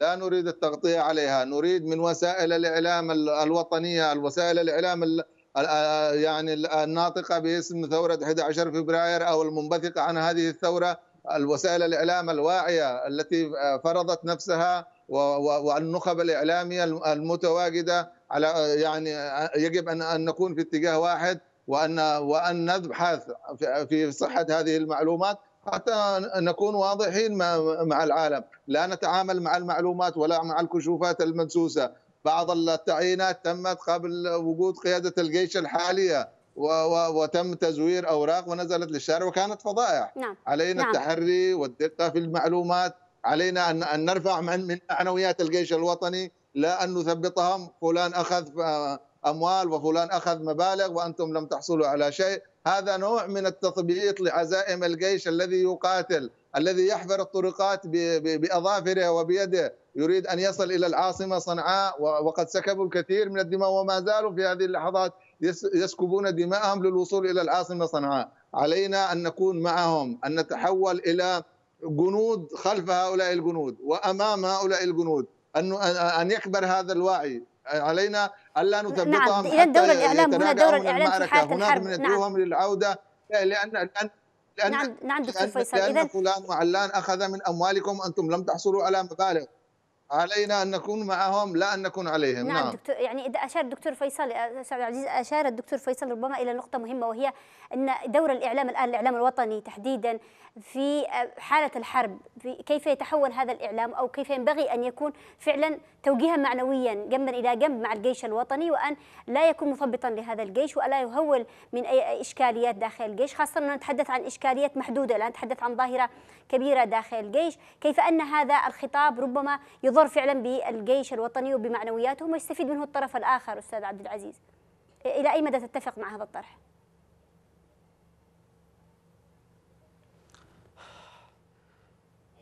لا نريد التغطية عليها نريد من وسائل الإعلام الوطنية الوسائل الإعلام آه، يعني الناطقة باسم ثورة 11 فبراير أو المنبثقة عن هذه الثورة الوسائل الإعلام الواعية التي آه، فرضت نفسها والنخب الإعلامية المتواجدة على آه، يعني يجب أن نكون في اتجاه واحد وأن وأن نبحث في صحة هذه المعلومات حتى نكون واضحين مع العالم لا نتعامل مع المعلومات ولا مع الكشوفات المدسوسة بعض التعيينات تمت قبل وجود قيادة الجيش الحالية وتم تزوير أوراق ونزلت للشارع وكانت فضائح نعم. علينا نعم. التحري والدقة في المعلومات علينا أن نرفع من معنويات الجيش الوطني لا أن نثبطهم فلان أخذ آه، أموال وفلان أخذ مبالغ وأنتم لم تحصلوا على شيء هذا نوع من التثبيط لعزائم الجيش الذي يقاتل الذي يحفر الطرقات بأظافره وبيده يريد أن يصل إلى العاصمة صنعاء وقد سكبوا الكثير من الدماء وما زالوا في هذه اللحظات يسكبون دماءهم للوصول إلى العاصمة صنعاء علينا أن نكون معهم أن نتحول إلى جنود خلف هؤلاء الجنود وأمام هؤلاء الجنود أن أن يكبر هذا الوعي علينا الا نثبتهم نعم. اذا دور الاعلام هنا دور الاعلام في حاله الحرب هناك ندعوهم نعم،, نعم. للعوده لان لان لأن نعم نعم دكتور فيصل اذا فلان وعلان اخذ من اموالكم انتم لم تحصلوا على مبالغ علينا ان نكون معهم لا ان نكون عليهم نعم, نعم. دكتور يعني اذا اشار الدكتور فيصل عبد العزيز اشار الدكتور فيصل ربما الى نقطه مهمه وهي ان دور الاعلام الان الاعلام الوطني تحديدا في آه، حاله الحرب في كيف يتحول هذا الاعلام او كيف ينبغي ان يكون فعلا توجيها معنويا جنبا الى جنب مع الجيش الوطني وان لا يكون مثبطا لهذا الجيش ولا يهول من اي اشكاليات داخل الجيش خاصه اننا نتحدث عن اشكاليات محدوده لا نتحدث عن ظاهره كبيره داخل الجيش كيف ان هذا الخطاب ربما يضر فعلا بالجيش الوطني وبمعنوياتهم ويستفيد منه الطرف الاخر استاذ عبد العزيز الى اي مدى تتفق مع هذا الطرح؟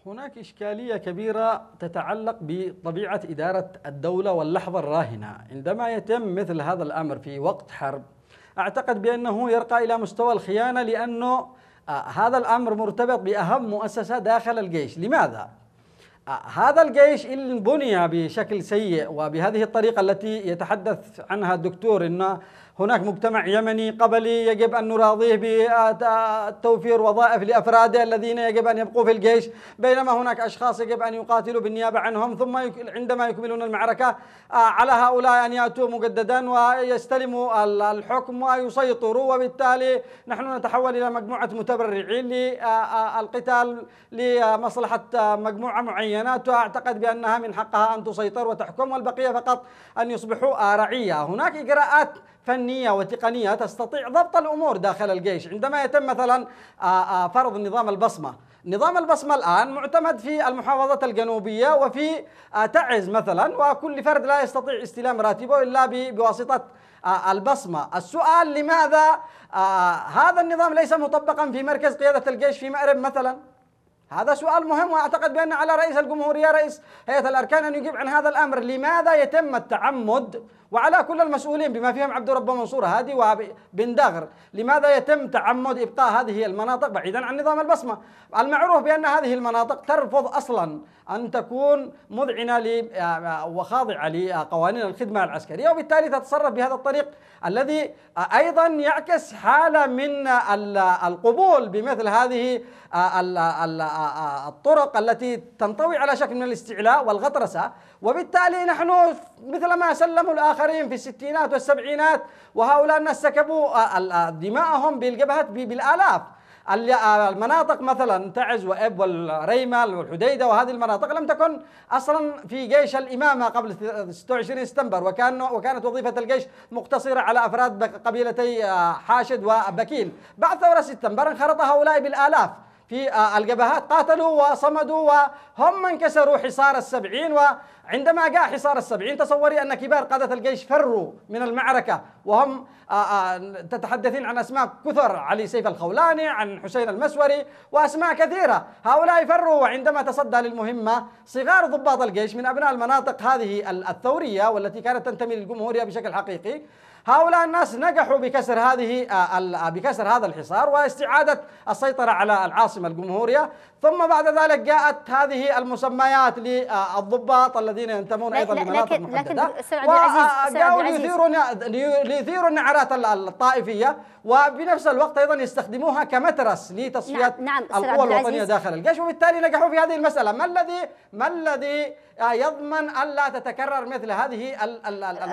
هناك إشكالية كبيرة تتعلق بطبيعة إدارة الدولة واللحظة الراهنة عندما يتم مثل هذا الأمر في وقت حرب أعتقد بأنه يرقى إلى مستوى الخيانة لأنه آه، هذا الأمر مرتبط بأهم مؤسسة داخل الجيش لماذا؟ آه، هذا الجيش إن بني بشكل سيء وبهذه الطريقة التي يتحدث عنها الدكتور أن هناك مجتمع يمني قبلي يجب أن نراضيه بتوفير وظائف لأفراده الذين يجب أن يبقوا في الجيش بينما هناك أشخاص يجب أن يقاتلوا بالنيابة عنهم ثم عندما يكملون المعركة آه، على هؤلاء أن يأتوا مجددا ويستلموا الحكم ويسيطروا وبالتالي نحن نتحول إلى مجموعة متبرعين للقتال آه، آه، لمصلحة مجموعة معينة وأعتقد بأنها من حقها أن تسيطر وتحكم والبقية فقط أن يصبحوا رعية هناك إجراءات فنية وتقنية تستطيع ضبط الأمور داخل الجيش عندما يتم مثلا آه، آه، فرض نظام البصمة نظام البصمة الآن معتمد في المحافظات الجنوبية وفي آه، تعز مثلا وكل فرد لا يستطيع استلام راتبه إلا بواسطة البصمة السؤال لماذا هذا النظام ليس مطبقا في مركز قيادة الجيش في مأرب مثلا هذا سؤال مهم واعتقد بان على رئيس الجمهوريه رئيس هيئه الاركان ان يجيب عن هذا الامر، لماذا يتم التعمد وعلى كل المسؤولين بما فيهم عبد رب منصور هادي وبن داغر لماذا يتم تعمد ابقاء هذه المناطق بعيدا عن نظام البصمة المعروف بأن هذه المناطق ترفض أصلا أن تكون مذعنة آه، وخاضعة لقوانين الخدمة العسكرية وبالتالي تتصرف بهذا الطريق الذي أيضا يعكس حالة من القبول بمثل هذه آه، آه، الطرق التي تنطوي على شكل من الاستعلاء والغطرسة وبالتالي نحن مثل ما سلموا الآخرين في الستينات والسبعينات وهؤلاء الناس سكبوا آه، آه، دماءهم بالجبهة بالآلاف آه، المناطق مثلا تعز واب والريمة والحديده وهذه المناطق لم تكن اصلا في جيش الامامه قبل 26 سبتمبر وكان وكانت وظيفه الجيش مقتصره على افراد قبيلتي حاشد وبكيل بعد ثوره سبتمبر انخرط هؤلاء بالالاف في آه، الجبهات قاتلوا وصمدوا وهم من كسروا حصار السبعين وعندما جاء حصار السبعين تصوري أن كبار قادة الجيش فروا من المعركة وهم آه، آه، تتحدثين عن أسماء كثر علي سيف الخولاني عن حسين المسوري وأسماء كثيرة هؤلاء فروا وعندما تصدى للمهمة صغار ضباط الجيش من أبناء المناطق هذه الثورية والتي كانت تنتمي للجمهورية بشكل حقيقي هؤلاء الناس نجحوا بكسر هذه آه، آه، بكسر هذا الحصار واستعاده السيطره على العاصمه الجمهوريه ثم بعد ذلك جاءت هذه المسميات للضباط الذين ينتمون ايضا لمناطق محدده وجاءوا ليثيرون ليثيروا النعرات الطائفيه وبنفس الوقت ايضا يستخدموها كمترس لتصفيه نعم. نعم. القوى الوطنيه داخل الجيش وبالتالي نجحوا في هذه المساله ما الذي ما الذي يضمن الا تتكرر مثل هذه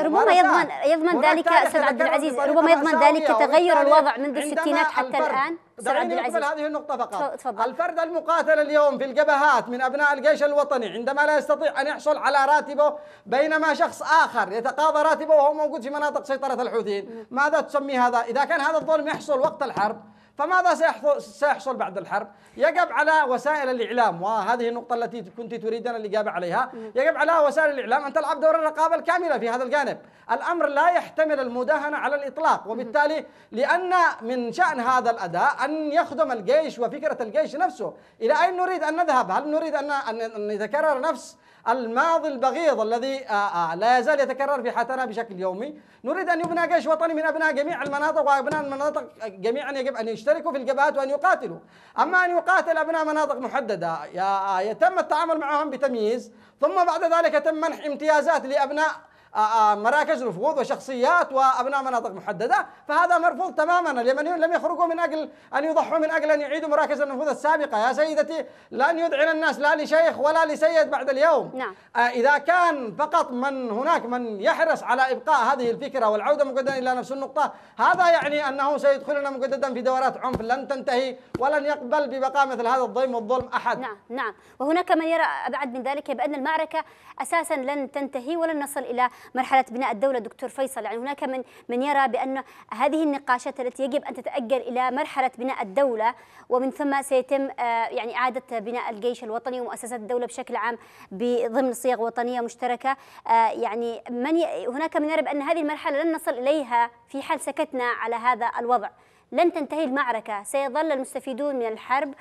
ربما يضمن يضمن ذلك استاذ عبد العزيز ربما يضمن ذلك تغير الوضع منذ الستينات حتى الان دعيني أكمل هذه النقطة فقط تفضل. الفرد المقاتل اليوم في الجبهات من أبناء الجيش الوطني عندما لا يستطيع أن يحصل على راتبه بينما شخص آخر يتقاضى راتبه وهو موجود في مناطق سيطرة الحوثيين ماذا تسمي هذا؟ إذا كان هذا الظلم يحصل وقت الحرب فماذا سيحصل بعد الحرب؟ يقب على وسائل الإعلام وهذه النقطة التي كنت تريدين الإجابة عليها يقب على وسائل الإعلام أن تلعب دور الرقابة الكاملة في هذا الجانب الأمر لا يحتمل المداهنة على الإطلاق وبالتالي لأن من شأن هذا الأداء أن يخدم الجيش وفكرة الجيش نفسه إلى أين نريد أن نذهب؟ هل نريد أن أن يتكرر نفس الماضي البغيض الذي آه، آه، لا يزال يتكرر في حياتنا بشكل يومي نريد أن يبنى جيش وطني من أبناء جميع المناطق وأبناء المناطق جميعا يجب أن يشتركوا في الجبهات وأن يقاتلوا أما أن يقاتل أبناء مناطق محددة آه، يتم التعامل معهم بتمييز ثم بعد ذلك يتم منح امتيازات لأبناء آه، آه، مراكز نفوذ وشخصيات وابناء مناطق محدده فهذا مرفوض تماما اليمنيون لم يخرجوا من اجل ان يضحوا من اجل ان يعيدوا مراكز النفوذ السابقه يا سيدتي لن يذعن الناس لا لشيخ ولا لسيد بعد اليوم نعم. آه، اذا كان فقط من هناك من يحرص على ابقاء هذه الفكره والعوده مجددا الى نفس النقطه هذا يعني انه سيدخلنا مجددا في دورات عنف لن تنتهي ولن يقبل ببقاء مثل هذا الضيم والظلم احد نعم نعم وهناك من يرى ابعد من ذلك بان المعركه اساسا لن تنتهي ولن نصل الى مرحله بناء الدوله دكتور فيصل يعني هناك من من يرى بان هذه النقاشات التي يجب ان تتاجل الى مرحله بناء الدوله ومن ثم سيتم آه، يعني اعاده بناء الجيش الوطني ومؤسسات الدوله بشكل عام بضمن صيغ وطنيه مشتركه آه، يعني من ي... هناك من يرى بان هذه المرحله لن نصل اليها في حال سكتنا على هذا الوضع لن تنتهي المعركة سيظل المستفيدون من الحرب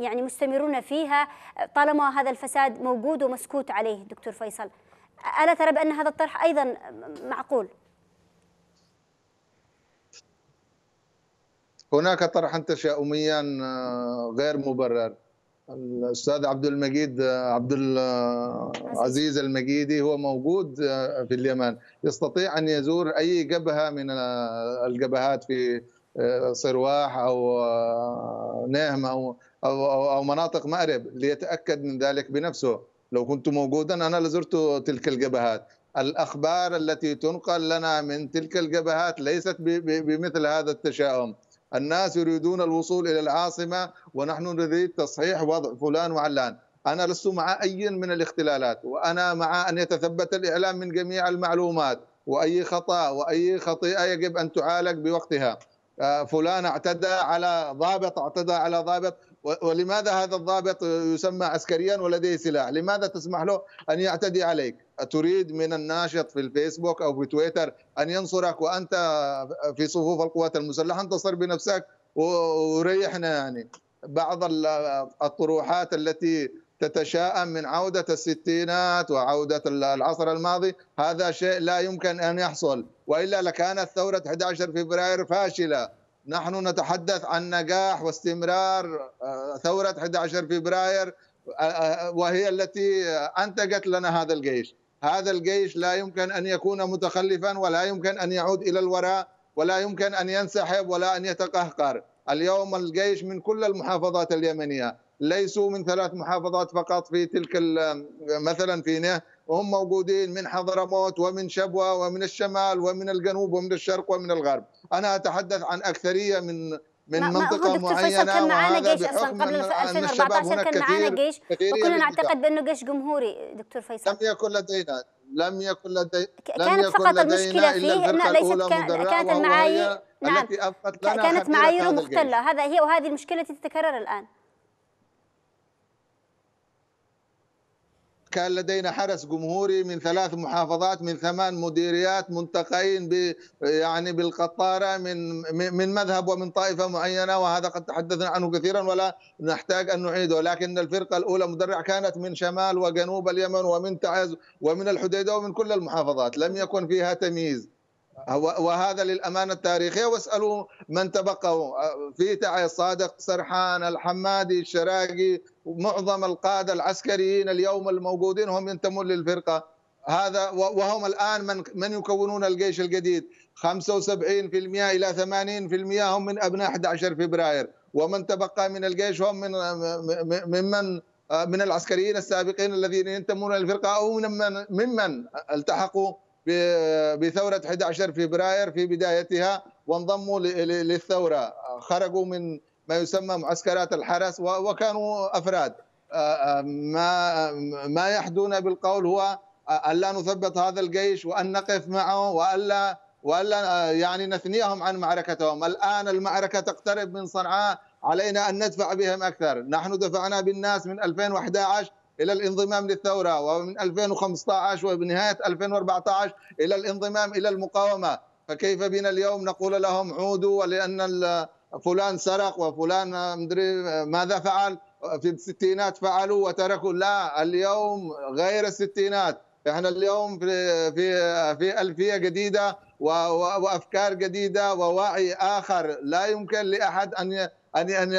يعني مستمرون فيها طالما هذا الفساد موجود ومسكوت عليه دكتور فيصل ألا ترى بأن هذا الطرح أيضا معقول؟ هناك طرحا تشاؤميا آه، غير مبرر الاستاذ عبد المجيد آه، عبد العزيز آه، المجيدي هو موجود في اليمن يستطيع ان يزور اي جبهه من الجبهات في صرواح او نهم او او, أو مناطق مأرب ليتاكد من ذلك بنفسه لو كنت موجودا أنا لزرت تلك الجبهات الأخبار التي تنقل لنا من تلك الجبهات ليست بمثل هذا التشاؤم الناس يريدون الوصول إلى العاصمة ونحن نريد تصحيح وضع فلان وعلان أنا لست مع أي من الاختلالات وأنا مع أن يتثبت الإعلام من جميع المعلومات وأي خطأ وأي خطيئة يجب أن تعالج بوقتها آه، فلان اعتدى على ضابط اعتدى على ضابط ولماذا هذا الضابط يسمى عسكريا ولديه سلاح لماذا تسمح له أن يعتدي عليك تريد من الناشط في الفيسبوك أو في تويتر أن ينصرك وأنت في صفوف القوات المسلحة انتصر بنفسك وريحنا يعني بعض الطروحات التي تتشائم من عودة الستينات وعودة العصر الماضي هذا شيء لا يمكن أن يحصل وإلا لكانت ثورة 11 فبراير فاشلة نحن نتحدث عن نجاح واستمرار آه، ثورة 11 فبراير آه، آه، وهي التي أنتجت لنا هذا الجيش هذا الجيش لا يمكن أن يكون متخلفا ولا يمكن أن يعود إلى الوراء ولا يمكن أن ينسحب ولا أن يتقهقر اليوم الجيش من كل المحافظات اليمنية ليسوا من ثلاث محافظات فقط في تلك مثلا في نهر هم موجودين من حضرموت ومن شبوة ومن الشمال ومن الجنوب ومن الشرق ومن الغرب أنا أتحدث عن أكثرية من من منطقة ما معينه كان معانا جيش اصلا قبل 2014 كان معانا جيش وكنا نعتقد بانه جيش جمهوري دكتور فيصل لم يكن لدينا لم يكن لدينا كانت فقط المشكله فيه انه ليست كان كانت المعايير نعم كانت معاييره مختله هذا هي وهذه المشكله تتكرر الان كان لدينا حرس جمهوري من ثلاث محافظات من ثمان مديريات منتقين ب يعني بالقطاره من من مذهب ومن طائفه معينه وهذا قد تحدثنا عنه كثيرا ولا نحتاج ان نعيده لكن الفرقه الاولى مدرع كانت من شمال وجنوب اليمن ومن تعز ومن الحديده ومن كل المحافظات لم يكن فيها تمييز وهذا للأمانة التاريخية واسألوا من تبقوا في تعي صادق سرحان الحمادي الشراقي معظم القادة العسكريين اليوم الموجودين هم ينتمون للفرقة هذا وهم الآن من من يكونون الجيش الجديد 75% إلى 80% هم من أبناء 11 فبراير ومن تبقى من الجيش هم من ممن آه، من العسكريين السابقين الذين ينتمون للفرقة أو ممن ممن التحقوا بثورة 11 فبراير في بدايتها وانضموا للثورة خرجوا من ما يسمى معسكرات الحرس وكانوا افراد آه، آه، ما ما يحدون بالقول هو الا نثبط هذا الجيش وان نقف معه والا والا آه، يعني نثنيهم عن معركتهم، الان المعركه تقترب من صنعاء علينا ان ندفع بهم اكثر، نحن دفعنا بالناس من 2011 الى الانضمام للثوره ومن 2015 وبنهايه 2014 الى الانضمام الى المقاومه، فكيف بنا اليوم نقول لهم عودوا ولان فلان سرق وفلان مدري ماذا فعل في الستينات فعلوا وتركوا لا اليوم غير الستينات احنا اليوم في في في الفيه جديده وافكار جديده ووعي اخر لا يمكن لاحد ان ان ان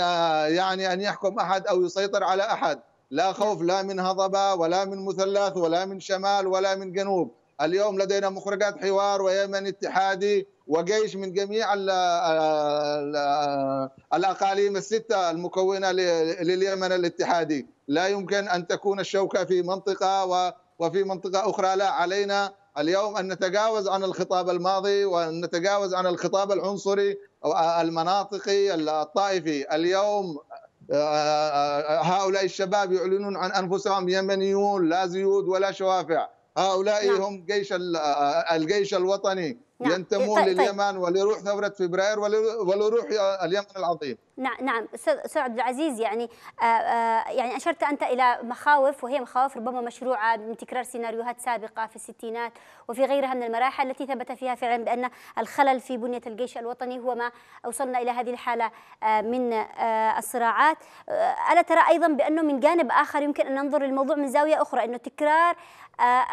يعني ان يحكم احد او يسيطر على احد لا خوف لا من هضبه ولا من مثلث ولا من شمال ولا من جنوب اليوم لدينا مخرجات حوار ويمن اتحادي وجيش من جميع الاقاليم السته المكونه لليمن الاتحادي، لا يمكن ان تكون الشوكه في منطقه وفي منطقه اخرى، لا علينا اليوم ان نتجاوز عن الخطاب الماضي وان نتجاوز عن الخطاب العنصري المناطقي الطائفي، اليوم آه، آه، هؤلاء الشباب يعلنون عن انفسهم يمنيون لا زيود ولا شوافع، هؤلاء نعم. هم جيش آه، الجيش الوطني نعم. ينتمون طيب, طيب. لليمن وليروح ولروح ثورة فبراير ولروح اليمن العظيم نعم نعم أستاذ عبد العزيز يعني آه، آه، يعني أشرت أنت إلى مخاوف وهي مخاوف ربما مشروعة من تكرار سيناريوهات سابقة في الستينات وفي غيرها من المراحل التي ثبت فيها فعلا بأن الخلل في بنية الجيش الوطني هو ما أوصلنا إلى هذه الحالة آه، من الصراعات ألا ترى أيضا بأنه من جانب آخر يمكن أن ننظر للموضوع من زاوية أخرى أنه تكرار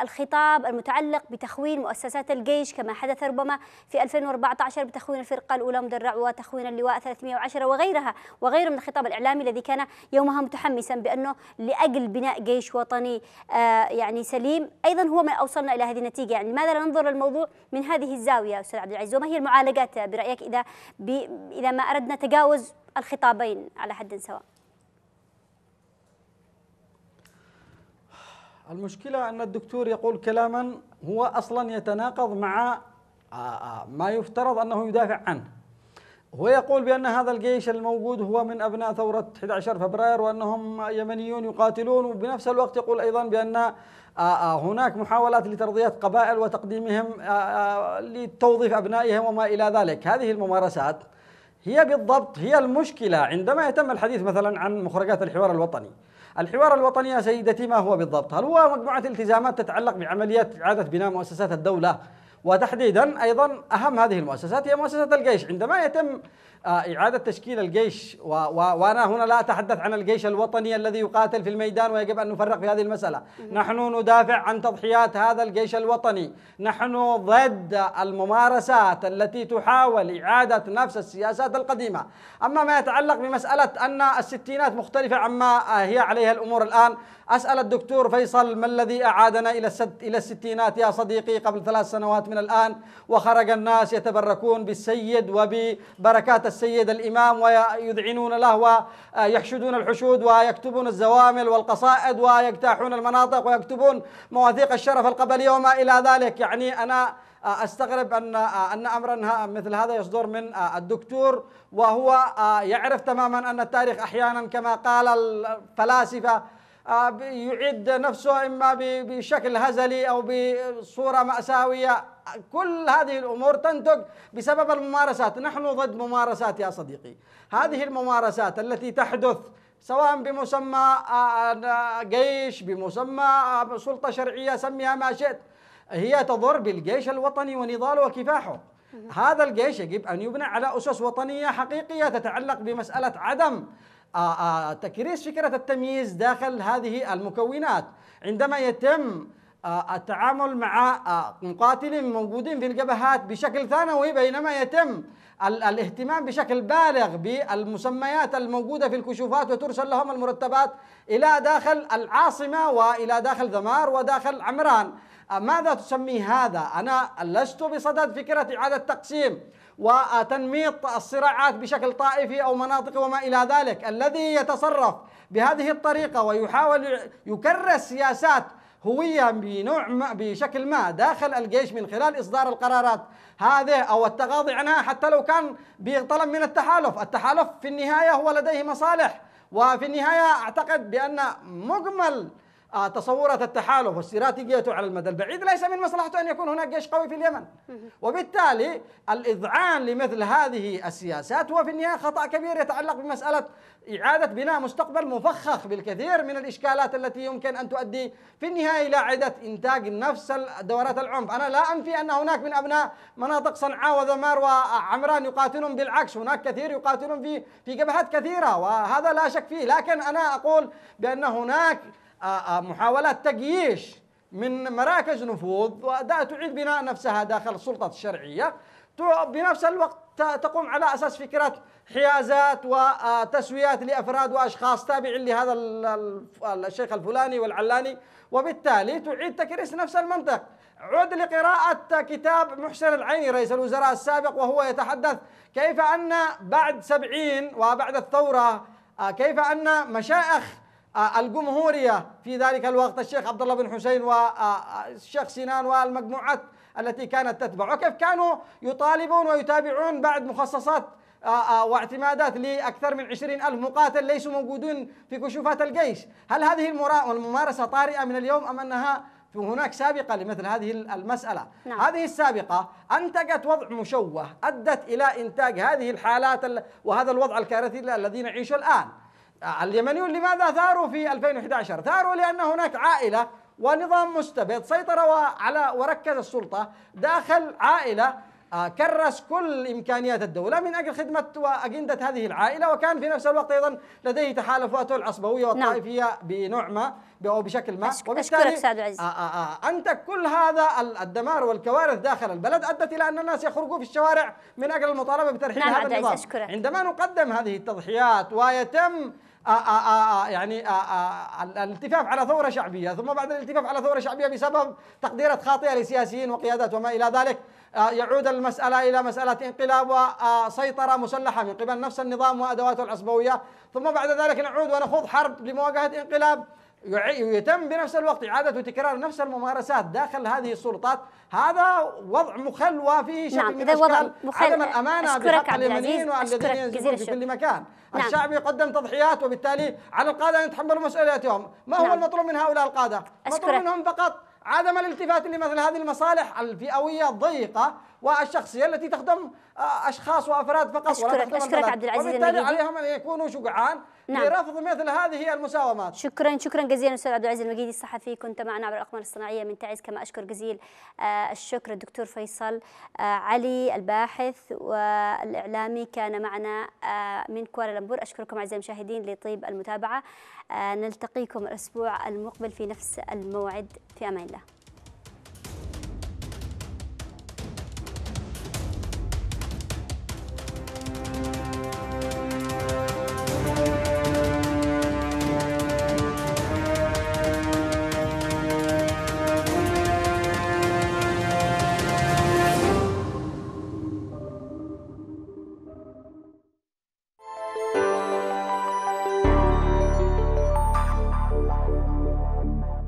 الخطاب المتعلق بتخوين مؤسسات الجيش كما حدث ربما ربما في 2014 بتخوين الفرقة الأولى مدرع وتخوين اللواء 310 وغيرها وغيره من الخطاب الإعلامي الذي كان يومها متحمسا بأنه لأجل بناء جيش وطني آه، يعني سليم أيضا هو ما أوصلنا إلى هذه النتيجة يعني لماذا لا ننظر للموضوع من هذه الزاوية أستاذ عبد العزيز وما هي المعالجات برأيك إذا إذا ما أردنا تجاوز الخطابين على حد سواء المشكلة أن الدكتور يقول كلاما هو أصلا يتناقض مع آه، آه، ما يفترض أنه يدافع عنه ويقول بأن هذا الجيش الموجود هو من أبناء ثورة 11 فبراير وأنهم يمنيون يقاتلون وبنفس الوقت يقول أيضا بأن آه، هناك محاولات لترضية قبائل وتقديمهم لتوظيف أبنائهم وما إلى ذلك هذه الممارسات هي بالضبط هي المشكلة عندما يتم الحديث مثلا عن مخرجات الحوار الوطني الحوار الوطني يا سيدتي ما هو بالضبط هل هو مجموعة التزامات تتعلق بعملية إعادة بناء مؤسسات الدولة وتحديدا أيضا أهم هذه المؤسسات هي مؤسسة الجيش عندما يتم آه، إعادة تشكيل الجيش و و وأنا هنا لا أتحدث عن الجيش الوطني الذي يقاتل في الميدان ويجب أن نفرق في هذه المسألة نحن ندافع عن تضحيات هذا الجيش الوطني نحن ضد الممارسات التي تحاول إعادة نفس السياسات القديمة أما ما يتعلق بمسألة أن الستينات مختلفة عما هي عليها الأمور الآن أسأل الدكتور فيصل ما الذي أعادنا إلى إلى الستينات يا صديقي قبل ثلاث سنوات من الآن وخرج الناس يتبركون بالسيد وببركات السيد الإمام ويذعنون له ويحشدون الحشود ويكتبون الزوامل والقصائد ويجتاحون المناطق ويكتبون مواثيق الشرف القبلي وما إلى ذلك يعني أنا استغرب ان ان امرا مثل هذا يصدر من الدكتور وهو يعرف تماما ان التاريخ احيانا كما قال الفلاسفه يعد نفسه اما بشكل هزلي او بصوره ماساويه كل هذه الأمور تنتج بسبب الممارسات نحن ضد ممارسات يا صديقي هذه الممارسات التي تحدث سواء بمسمى آه، آه، جيش بمسمى آه، سلطة شرعية سميها ما شئت هي تضر بالجيش الوطني ونضاله وكفاحه هذا الجيش يجب أن يبنى على أسس وطنية حقيقية تتعلق بمسألة عدم تكريس فكرة التمييز داخل هذه المكونات عندما يتم آه، التعامل مع آه، مقاتلين موجودين في الجبهات بشكل ثانوي بينما يتم الاهتمام بشكل بالغ بالمسميات الموجودة في الكشوفات وترسل لهم المرتبات إلى داخل العاصمة وإلى داخل ذمار وداخل عمران آه، ماذا تسمي هذا؟ أنا لست بصدد فكرة إعادة تقسيم وتنميط الصراعات بشكل طائفي أو مناطقي وما إلى ذلك الذي يتصرف بهذه الطريقة ويحاول يكرس سياسات هوية بنوع ما بشكل ما داخل الجيش من خلال إصدار القرارات هذه أو التغاضي عنها حتى لو كان بطلب من التحالف التحالف في النهاية هو لديه مصالح وفي النهاية أعتقد بأن مجمل آه، تصورات التحالف واستراتيجيته على المدى البعيد ليس من مصلحته أن يكون هناك جيش قوي في اليمن وبالتالي الإذعان لمثل هذه السياسات هو في النهاية خطأ كبير يتعلق بمسألة إعادة بناء مستقبل مفخخ بالكثير من الإشكالات التي يمكن أن تؤدي في النهاية إلى عدة إنتاج نفس دورات العنف أنا لا أنفي أن هناك من أبناء مناطق صنعاء وذمار وعمران يقاتلون بالعكس هناك كثير يقاتلون في في جبهات كثيرة وهذا لا شك فيه لكن أنا أقول بأن هناك آه، آه، محاولات تجييش من مراكز نفوذ تعيد بناء نفسها داخل السلطة الشرعية بنفس الوقت تقوم على أساس فكرة حيازات وتسويات آه، لأفراد وأشخاص تابعين لهذا الشيخ الفلاني والعلاني وبالتالي تعيد تكريس نفس المنطق عد لقراءة كتاب محسن العيني رئيس الوزراء السابق وهو يتحدث كيف أن بعد سبعين وبعد الثورة كيف أن مشائخ الجمهورية في ذلك الوقت الشيخ عبد الله بن حسين والشيخ آه، آه، سنان والمجموعات التي كانت تتبع وكيف كانوا يطالبون ويتابعون بعد مخصصات آه، واعتمادات لأكثر من عشرين ألف مقاتل ليسوا موجودون في كشوفات الجيش هل هذه الممارسة طارئة من اليوم أم أنها هناك سابقة لمثل هذه المسألة نعم. هذه السابقة أنتجت وضع مشوه أدت إلى إنتاج هذه الحالات وهذا الوضع الكارثي الذي نعيشه الآن اليمنيون لماذا ثاروا في 2011 ثاروا لأن هناك عائلة ونظام مستبد سيطر على وركز السلطة داخل عائلة آه، كرس كل إمكانيات الدولة من أجل خدمة وأجندة هذه العائلة وكان في نفس الوقت أيضا لديه تحالفاته العصبوية نعم. والطائفية نعم. بنوع ما أو بشكل ما أشك وبالتالي أشكرك آه، آه، أنت كل هذا الدمار والكوارث داخل البلد أدت إلى أن الناس يخرجوا في الشوارع من أجل المطالبة بترحيل نعم هذا النظام عندما نقدم هذه التضحيات ويتم آه، آه، آه، يعني الالتفاف على ثورة شعبية ثم بعد الالتفاف على ثورة شعبية بسبب تقديرات خاطئة لسياسيين وقيادات وما إلى ذلك يعود المسألة إلى مسألة انقلاب وسيطرة مسلحة من قبل نفس النظام وأدواته العصبوية ثم بعد ذلك نعود ونخوض حرب لمواجهة انقلاب يتم بنفس الوقت إعادة وتكرار نفس الممارسات داخل هذه السلطات هذا وضع مخلوى في شكل نعم. من أشكال مخل... عدم الأمانة بحق اليمنيين والذين ينزلون في كل مكان نعم. الشعب يقدم تضحيات وبالتالي على القادة أن يتحملوا مسؤوليتهم ما هو نعم. المطلوب من هؤلاء القادة؟ المطلوب منهم فقط عدم الالتفات لمثل هذه المصالح الفئويه الضيقه والشخصيه التي تخدم آه، اشخاص وافراد فقط أشكرك ولا تخدم أشكرك عبد العزيز وبالتالي عليهم ان يكونوا شجعان نعم. لرفض مثل هذه المساومات شكرا شكرا جزيلا استاذ عبد العزيز المجيدي الصحفي كنت معنا عبر الاقمار الصناعيه من تعز كما اشكر جزيل آه، الشكر الدكتور فيصل آه، علي الباحث والاعلامي كان معنا آه، من كوالالمبور اشكركم اعزائي المشاهدين لطيب المتابعه نلتقيكم الاسبوع المقبل في نفس الموعد في امان الله